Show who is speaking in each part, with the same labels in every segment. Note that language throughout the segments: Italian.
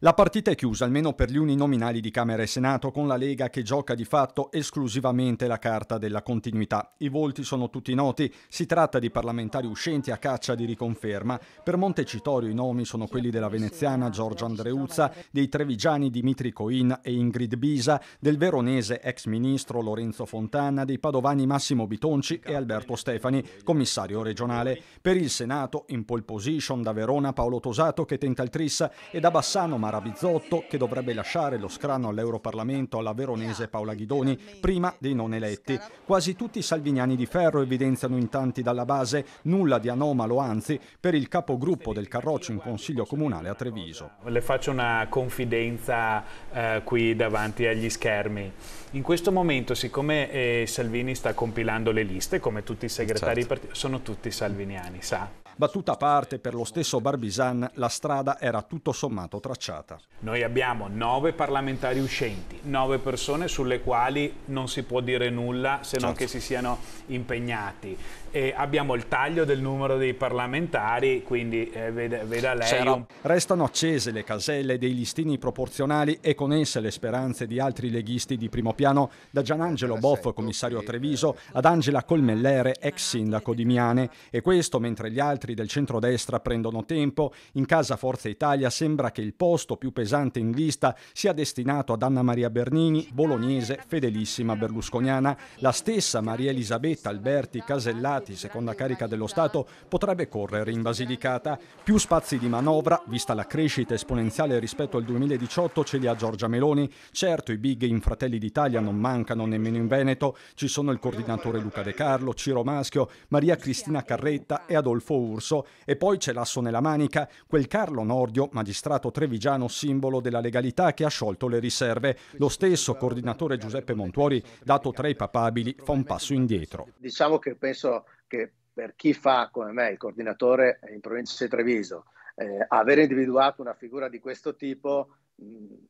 Speaker 1: La partita è chiusa, almeno per gli uninominali di Camera e Senato, con la Lega che gioca di fatto esclusivamente la carta della continuità. I volti sono tutti noti, si tratta di parlamentari uscenti a caccia di riconferma. Per Montecitorio i nomi sono quelli della veneziana Giorgia Andreuzza, dei trevigiani Dimitri Coin e Ingrid Bisa, del veronese ex ministro Lorenzo Fontana, dei padovani Massimo Bitonci e Alberto Stefani, commissario regionale. Per il Senato, in pole position da Verona Paolo Tosato che tenta il Trissa e da Bassano Marco Mara Bizzotto, che dovrebbe lasciare lo scrano all'Europarlamento alla veronese Paola Ghidoni prima dei non eletti. Quasi tutti i salviniani di ferro evidenziano in tanti dalla base, nulla di anomalo anzi per il capogruppo del Carroccio in Consiglio Comunale a Treviso.
Speaker 2: Le faccio una confidenza eh, qui davanti agli schermi. In questo momento, siccome eh, Salvini sta compilando le liste, come tutti i segretari certo.
Speaker 1: sono tutti salviniani, sa? Battuta a parte, per lo stesso Barbisan la strada era tutto sommato tracciata.
Speaker 2: Noi abbiamo nove parlamentari uscenti, nove persone sulle quali non si può dire nulla se non certo. che si siano impegnati. E abbiamo il taglio del numero dei parlamentari, quindi eh, veda, veda lei. Un...
Speaker 1: Restano accese le caselle dei listini proporzionali e con esse le speranze di altri leghisti di primo piano, da Gianangelo Boff, commissario Treviso, ad Angela Colmellere, ex sindaco di Miane. E questo mentre gli altri altri del centrodestra prendono tempo, in casa Forza Italia sembra che il posto più pesante in vista sia destinato ad Anna Maria Bernini, bolognese fedelissima berlusconiana. La stessa Maria Elisabetta Alberti Casellati, seconda carica dello Stato, potrebbe correre in Basilicata. Più spazi di manovra, vista la crescita esponenziale rispetto al 2018, ce li ha Giorgia Meloni. Certo i big in Fratelli d'Italia non mancano nemmeno in Veneto, ci sono il coordinatore Luca De Carlo, Ciro Maschio, Maria Cristina Carretta e Adolfo Uri discorso e poi c'è l'asso nella manica, quel Carlo Nordio, magistrato trevigiano simbolo della legalità che ha sciolto le riserve. Lo stesso coordinatore Giuseppe Montuori, dato tra i papabili, fa un passo indietro.
Speaker 3: Diciamo che penso che per chi fa come me il coordinatore in provincia di Treviso, eh, aver individuato una figura di questo tipo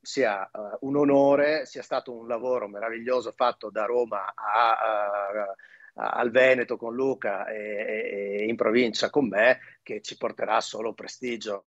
Speaker 3: sia uh, un onore, sia stato un lavoro meraviglioso fatto da Roma a, a, al Veneto con Luca e, e in provincia con me che ci porterà solo prestigio.